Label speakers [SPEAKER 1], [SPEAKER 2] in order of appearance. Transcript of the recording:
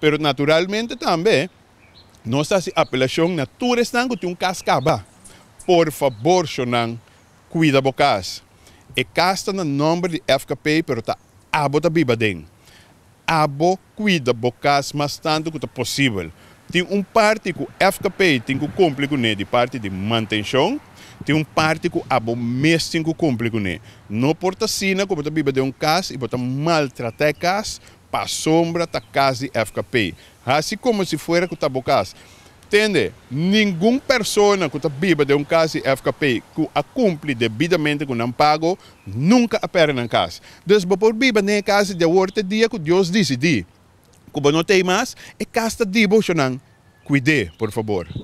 [SPEAKER 1] Pero naturalmente também, nossa apelação natura está que um cascaba. Por favor, Shonan, cuida bocas. E casta no nome de FKP, pero tá abo da biba Abo cuida bocas mas tanto quanto possível. Tem um parte que o FKP tem que cumprir com ele, parte de manutenção, tem um parte que abo mês tem que cumprir com ele. Não porta sina, como a Bíblia de um caso, e bota maltratar caso, para a sombra da casa FKP. Assim como se fosse com tabocas. Entende? Nenhuma pessoa que está viva de um caso FKP que a cumpre debidamente com o pago, nunca apera na casa. Então, por viva nem casa de outro dia que Deus disse. Como não tem mais, é casta de Bolsonaro. Cuide, por favor.